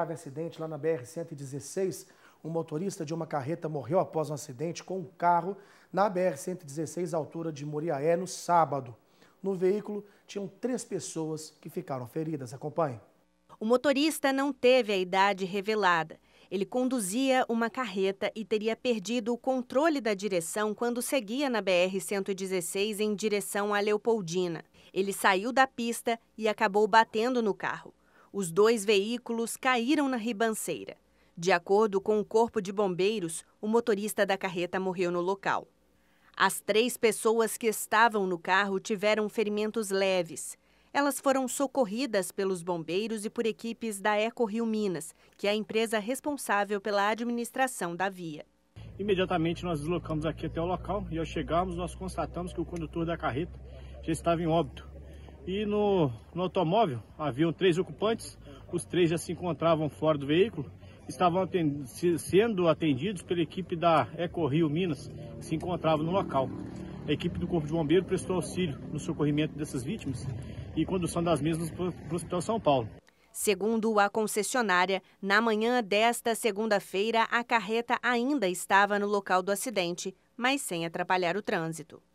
grave acidente lá na BR-116. Um motorista de uma carreta morreu após um acidente com um carro na BR-116, altura de Moriaé, no sábado. No veículo tinham três pessoas que ficaram feridas. Acompanhe. O motorista não teve a idade revelada. Ele conduzia uma carreta e teria perdido o controle da direção quando seguia na BR-116 em direção a Leopoldina. Ele saiu da pista e acabou batendo no carro. Os dois veículos caíram na ribanceira. De acordo com o Corpo de Bombeiros, o motorista da carreta morreu no local. As três pessoas que estavam no carro tiveram ferimentos leves. Elas foram socorridas pelos bombeiros e por equipes da Eco Rio Minas, que é a empresa responsável pela administração da via. Imediatamente nós deslocamos aqui até o local e ao chegarmos nós constatamos que o condutor da carreta já estava em óbito e no, no automóvel haviam três ocupantes, os três já se encontravam fora do veículo, estavam sendo atendidos pela equipe da Rio Minas, que se encontrava no local. A equipe do Corpo de Bombeiro prestou auxílio no socorrimento dessas vítimas e condução das mesmas para o Hospital São Paulo. Segundo a concessionária, na manhã desta segunda-feira, a carreta ainda estava no local do acidente, mas sem atrapalhar o trânsito.